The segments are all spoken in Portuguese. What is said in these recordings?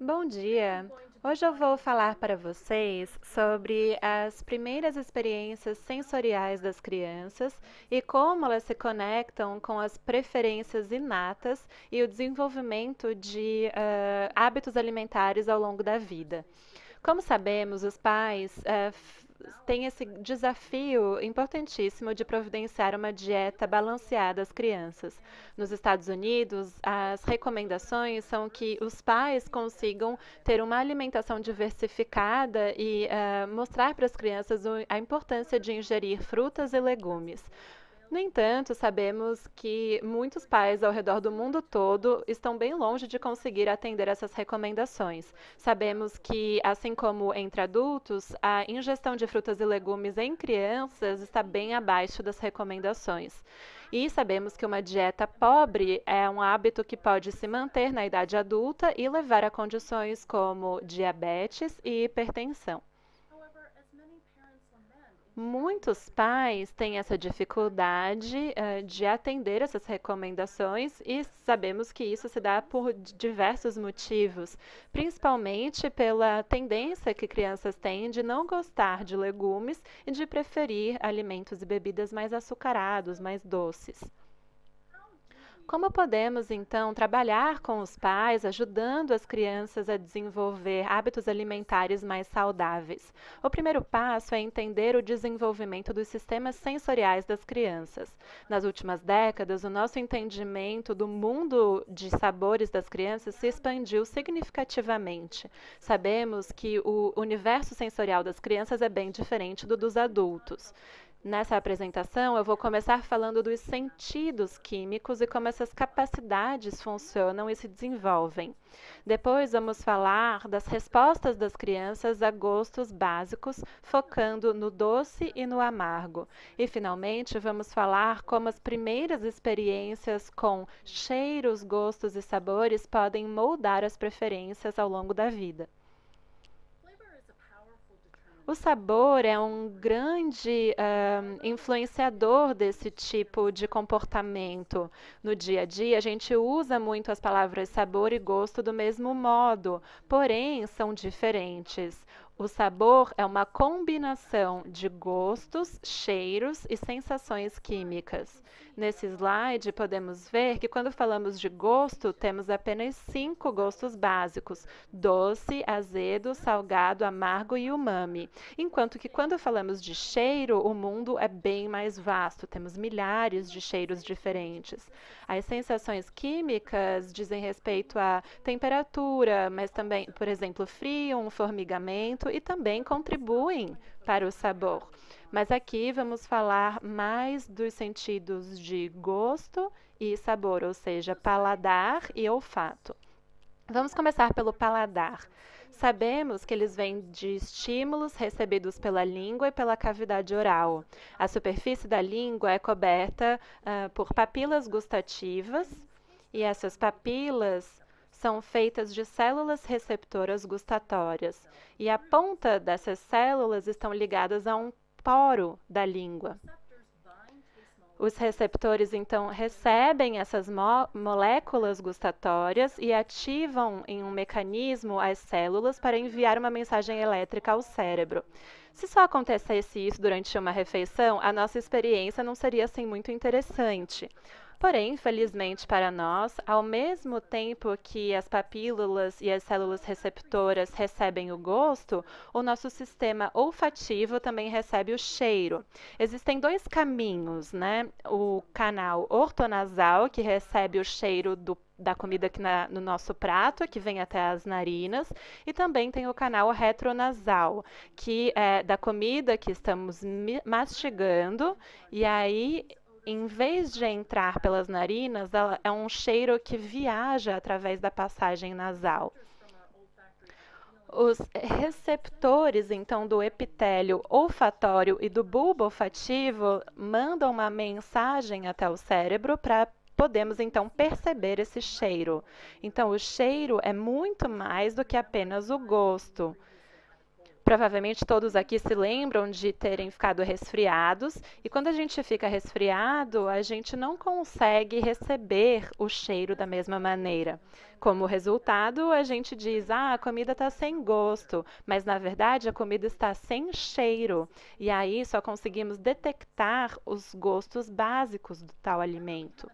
Bom dia! Hoje eu vou falar para vocês sobre as primeiras experiências sensoriais das crianças e como elas se conectam com as preferências inatas e o desenvolvimento de uh, hábitos alimentares ao longo da vida. Como sabemos, os pais uh, tem esse desafio importantíssimo de providenciar uma dieta balanceada às crianças. Nos Estados Unidos, as recomendações são que os pais consigam ter uma alimentação diversificada e uh, mostrar para as crianças a importância de ingerir frutas e legumes. No entanto, sabemos que muitos pais ao redor do mundo todo estão bem longe de conseguir atender essas recomendações. Sabemos que, assim como entre adultos, a ingestão de frutas e legumes em crianças está bem abaixo das recomendações. E sabemos que uma dieta pobre é um hábito que pode se manter na idade adulta e levar a condições como diabetes e hipertensão. Muitos pais têm essa dificuldade uh, de atender essas recomendações e sabemos que isso se dá por diversos motivos, principalmente pela tendência que crianças têm de não gostar de legumes e de preferir alimentos e bebidas mais açucarados, mais doces. Como podemos, então, trabalhar com os pais, ajudando as crianças a desenvolver hábitos alimentares mais saudáveis? O primeiro passo é entender o desenvolvimento dos sistemas sensoriais das crianças. Nas últimas décadas, o nosso entendimento do mundo de sabores das crianças se expandiu significativamente. Sabemos que o universo sensorial das crianças é bem diferente do dos adultos. Nessa apresentação, eu vou começar falando dos sentidos químicos e como essas capacidades funcionam e se desenvolvem. Depois, vamos falar das respostas das crianças a gostos básicos, focando no doce e no amargo. E, finalmente, vamos falar como as primeiras experiências com cheiros, gostos e sabores podem moldar as preferências ao longo da vida. O sabor é um grande uh, influenciador desse tipo de comportamento. No dia a dia, a gente usa muito as palavras sabor e gosto do mesmo modo, porém são diferentes. O sabor é uma combinação de gostos, cheiros e sensações químicas. Nesse slide, podemos ver que quando falamos de gosto, temos apenas cinco gostos básicos: doce, azedo, salgado, amargo e umami. Enquanto que quando falamos de cheiro, o mundo é bem mais vasto, temos milhares de cheiros diferentes. As sensações químicas dizem respeito à temperatura, mas também, por exemplo, frio, um formigamento e também contribuem para o sabor. Mas aqui vamos falar mais dos sentidos de gosto e sabor, ou seja, paladar e olfato. Vamos começar pelo paladar. Sabemos que eles vêm de estímulos recebidos pela língua e pela cavidade oral. A superfície da língua é coberta uh, por papilas gustativas, e essas papilas são feitas de células receptoras gustatórias e a ponta dessas células estão ligadas a um poro da língua. Os receptores então recebem essas mo moléculas gustatórias e ativam em um mecanismo as células para enviar uma mensagem elétrica ao cérebro. Se só acontecesse isso durante uma refeição, a nossa experiência não seria assim muito interessante. Porém, infelizmente para nós, ao mesmo tempo que as papílulas e as células receptoras recebem o gosto, o nosso sistema olfativo também recebe o cheiro. Existem dois caminhos, né? O canal ortonasal, que recebe o cheiro do da comida que na, no nosso prato, que vem até as narinas, e também tem o canal retronasal, que é da comida que estamos mastigando, e aí em vez de entrar pelas narinas, ela é um cheiro que viaja através da passagem nasal. Os receptores, então, do epitélio olfatório e do bulbo olfativo mandam uma mensagem até o cérebro para podemos então perceber esse cheiro. Então, o cheiro é muito mais do que apenas o gosto. Provavelmente todos aqui se lembram de terem ficado resfriados, e quando a gente fica resfriado, a gente não consegue receber o cheiro da mesma maneira. Como resultado, a gente diz: ah, a comida está sem gosto, mas na verdade a comida está sem cheiro, e aí só conseguimos detectar os gostos básicos do tal alimento.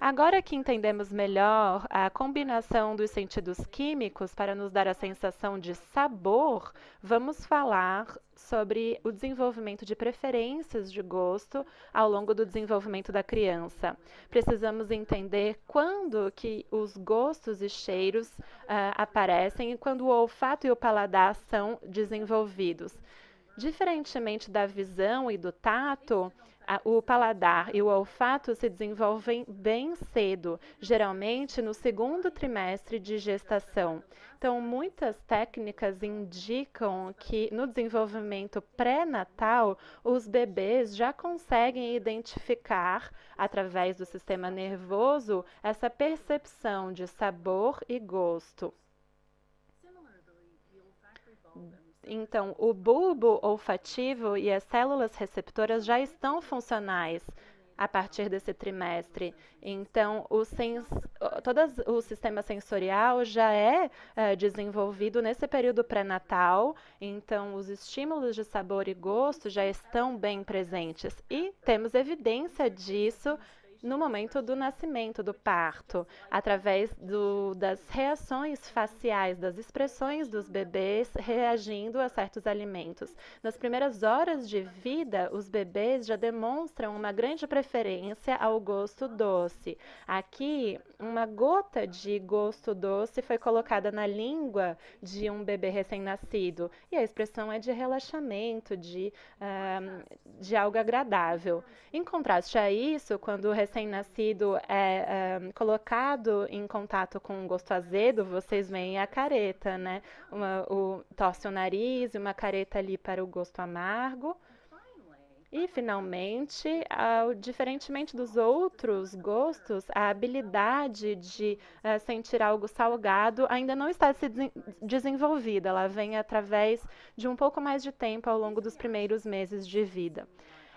Agora que entendemos melhor a combinação dos sentidos químicos para nos dar a sensação de sabor, vamos falar sobre o desenvolvimento de preferências de gosto ao longo do desenvolvimento da criança. Precisamos entender quando que os gostos e cheiros uh, aparecem e quando o olfato e o paladar são desenvolvidos. Diferentemente da visão e do tato, a, o paladar e o olfato se desenvolvem bem cedo, geralmente no segundo trimestre de gestação. Então, muitas técnicas indicam que no desenvolvimento pré-natal, os bebês já conseguem identificar, através do sistema nervoso, essa percepção de sabor e gosto. Então, o bulbo olfativo e as células receptoras já estão funcionais a partir desse trimestre. Então, o sens... todo o sistema sensorial já é, é desenvolvido nesse período pré-natal. Então, os estímulos de sabor e gosto já estão bem presentes. E temos evidência disso no momento do nascimento, do parto, através do, das reações faciais, das expressões dos bebês reagindo a certos alimentos. Nas primeiras horas de vida, os bebês já demonstram uma grande preferência ao gosto doce. Aqui, uma gota de gosto doce foi colocada na língua de um bebê recém-nascido e a expressão é de relaxamento, de, uh, de algo agradável. Em contraste a isso, quando o recém-nascido é, é, colocado em contato com o gosto azedo, vocês veem a careta, né? Uma, o, torce o nariz, uma careta ali para o gosto amargo. E, finalmente, ao, diferentemente dos outros gostos, a habilidade de uh, sentir algo salgado ainda não está se des desenvolvida. Ela vem através de um pouco mais de tempo ao longo dos primeiros meses de vida.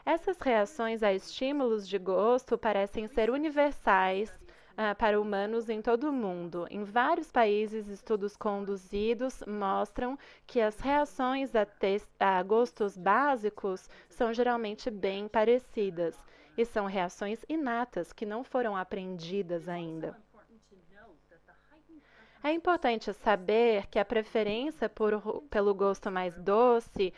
Essas reações a estímulos de gosto parecem ser universais uh, para humanos em todo o mundo. Em vários países, estudos conduzidos mostram que as reações a, a gostos básicos são geralmente bem parecidas e são reações inatas que não foram aprendidas ainda. É importante saber que a preferência por, pelo gosto mais doce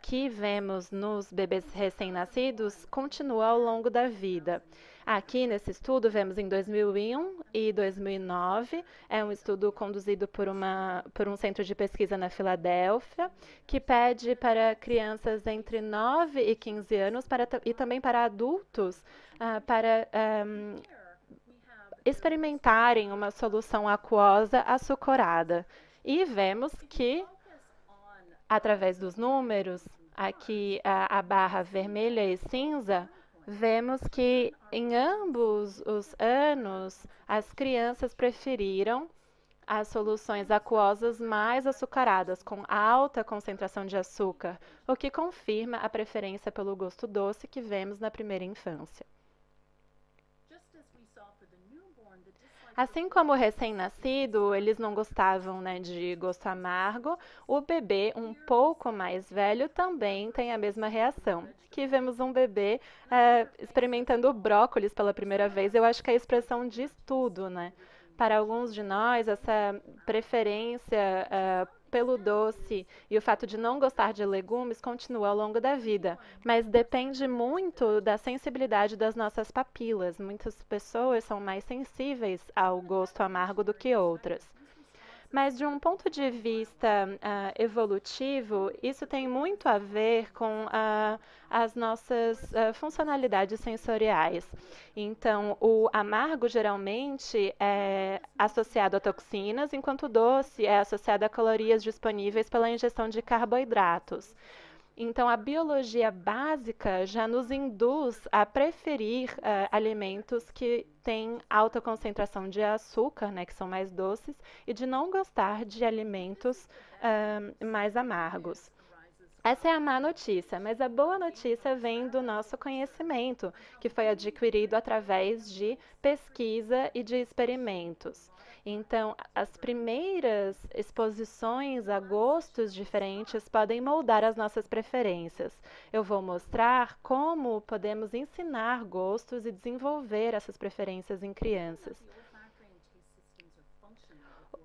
que vemos nos bebês recém-nascidos continua ao longo da vida. Aqui nesse estudo vemos em 2001 e 2009, é um estudo conduzido por, uma, por um centro de pesquisa na Filadélfia, que pede para crianças entre 9 e 15 anos para, e também para adultos uh, para um, experimentarem uma solução aquosa açucarada. E vemos que através dos números, aqui a, a barra vermelha e cinza, vemos que em ambos os anos as crianças preferiram as soluções aquosas mais açucaradas, com alta concentração de açúcar, o que confirma a preferência pelo gosto doce que vemos na primeira infância. Assim como o recém-nascido, eles não gostavam né, de gosto amargo, o bebê um pouco mais velho também tem a mesma reação. Aqui vemos um bebê é, experimentando brócolis pela primeira vez. Eu acho que a expressão diz tudo, né? Para alguns de nós, essa preferência uh, pelo doce e o fato de não gostar de legumes continua ao longo da vida, mas depende muito da sensibilidade das nossas papilas. Muitas pessoas são mais sensíveis ao gosto amargo do que outras. Mas de um ponto de vista uh, evolutivo, isso tem muito a ver com uh, as nossas uh, funcionalidades sensoriais. Então, o amargo geralmente é associado a toxinas, enquanto o doce é associado a calorias disponíveis pela ingestão de carboidratos. Então, a biologia básica já nos induz a preferir uh, alimentos que têm alta concentração de açúcar, né, que são mais doces, e de não gostar de alimentos uh, mais amargos. Essa é a má notícia, mas a boa notícia vem do nosso conhecimento, que foi adquirido através de pesquisa e de experimentos. Então, as primeiras exposições a gostos diferentes podem moldar as nossas preferências. Eu vou mostrar como podemos ensinar gostos e desenvolver essas preferências em crianças.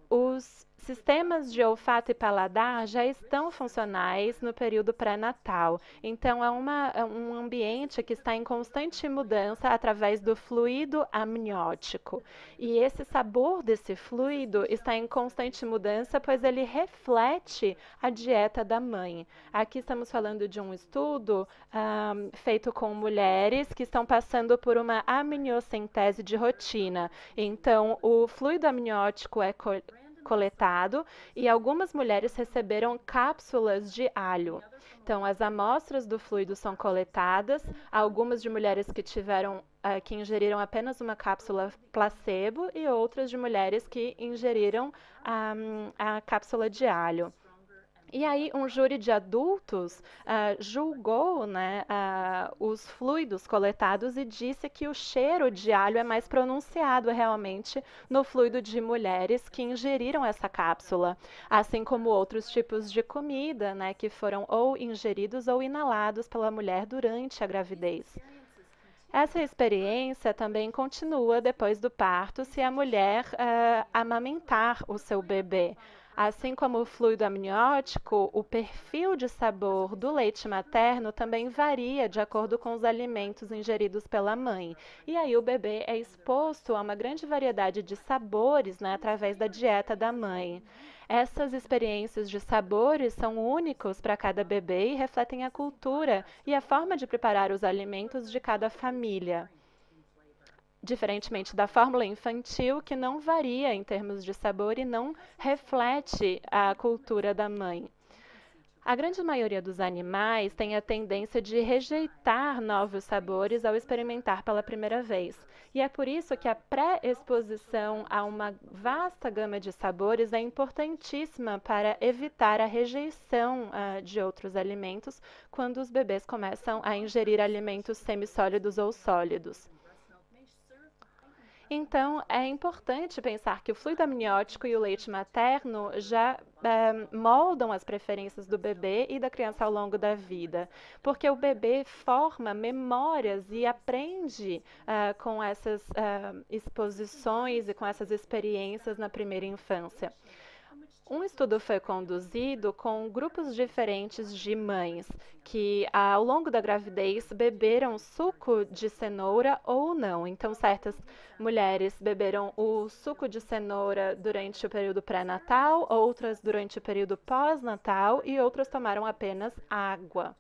Os Sistemas de olfato e paladar já estão funcionais no período pré-natal, então é, uma, é um ambiente que está em constante mudança através do fluido amniótico. E esse sabor desse fluido está em constante mudança, pois ele reflete a dieta da mãe. Aqui estamos falando de um estudo um, feito com mulheres que estão passando por uma amniocentese de rotina. Então, o fluido amniótico é coletado e algumas mulheres receberam cápsulas de alho. Então, as amostras do fluido são coletadas, algumas de mulheres que tiveram eh, que ingeriram apenas uma cápsula placebo e outras de mulheres que ingeriram um, a cápsula de alho. E aí, um júri de adultos uh, julgou né, uh, os fluidos coletados e disse que o cheiro de alho é mais pronunciado realmente no fluido de mulheres que ingeriram essa cápsula, assim como outros tipos de comida né, que foram ou ingeridos ou inalados pela mulher durante a gravidez. Essa experiência também continua depois do parto se a mulher uh, amamentar o seu bebê. Assim como o fluido amniótico, o perfil de sabor do leite materno também varia de acordo com os alimentos ingeridos pela mãe. E aí o bebê é exposto a uma grande variedade de sabores né, através da dieta da mãe. Essas experiências de sabores são únicos para cada bebê e refletem a cultura e a forma de preparar os alimentos de cada família diferentemente da fórmula infantil, que não varia em termos de sabor e não reflete a cultura da mãe. A grande maioria dos animais tem a tendência de rejeitar novos sabores ao experimentar pela primeira vez. E é por isso que a pré-exposição a uma vasta gama de sabores é importantíssima para evitar a rejeição uh, de outros alimentos quando os bebês começam a ingerir alimentos semissólidos ou sólidos. Então, é importante pensar que o fluido amniótico e o leite materno já eh, moldam as preferências do bebê e da criança ao longo da vida, porque o bebê forma memórias e aprende uh, com essas uh, exposições e com essas experiências na primeira infância. Um estudo foi conduzido com grupos diferentes de mães que, ao longo da gravidez, beberam suco de cenoura ou não. Então, certas mulheres beberam o suco de cenoura durante o período pré-natal, outras durante o período pós-natal e outras tomaram apenas água.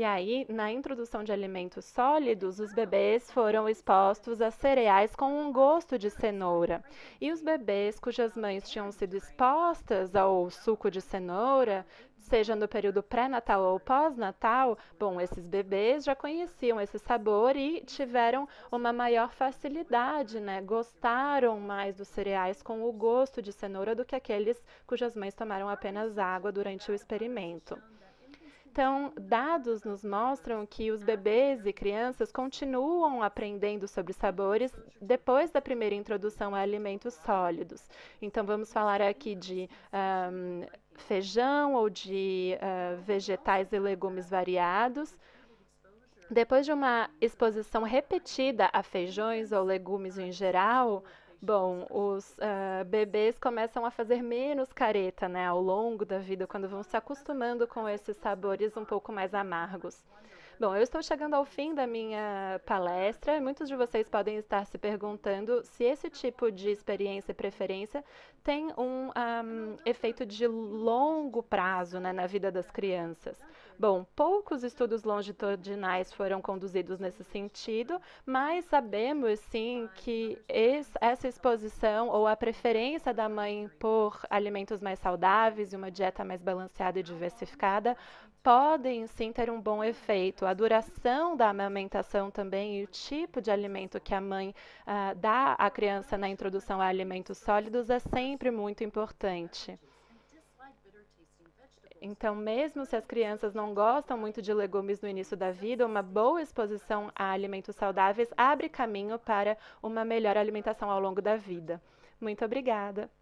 E aí, na introdução de alimentos sólidos, os bebês foram expostos a cereais com um gosto de cenoura. E os bebês cujas mães tinham sido expostas ao suco de cenoura, seja no período pré-natal ou pós-natal, bom, esses bebês já conheciam esse sabor e tiveram uma maior facilidade, né? Gostaram mais dos cereais com o gosto de cenoura do que aqueles cujas mães tomaram apenas água durante o experimento. Então, dados nos mostram que os bebês e crianças continuam aprendendo sobre sabores depois da primeira introdução a alimentos sólidos. Então, vamos falar aqui de um, feijão ou de uh, vegetais e legumes variados. Depois de uma exposição repetida a feijões ou legumes em geral, Bom, os uh, bebês começam a fazer menos careta né, ao longo da vida, quando vão se acostumando com esses sabores um pouco mais amargos. Bom, eu estou chegando ao fim da minha palestra e muitos de vocês podem estar se perguntando se esse tipo de experiência e preferência tem um, um efeito de longo prazo né, na vida das crianças. Bom, poucos estudos longitudinais foram conduzidos nesse sentido, mas sabemos sim que esse, essa exposição ou a preferência da mãe por alimentos mais saudáveis e uma dieta mais balanceada e diversificada podem sim ter um bom efeito. A duração da amamentação também e o tipo de alimento que a mãe uh, dá à criança na introdução a alimentos sólidos é sempre muito importante. Então, mesmo se as crianças não gostam muito de legumes no início da vida, uma boa exposição a alimentos saudáveis abre caminho para uma melhor alimentação ao longo da vida. Muito obrigada!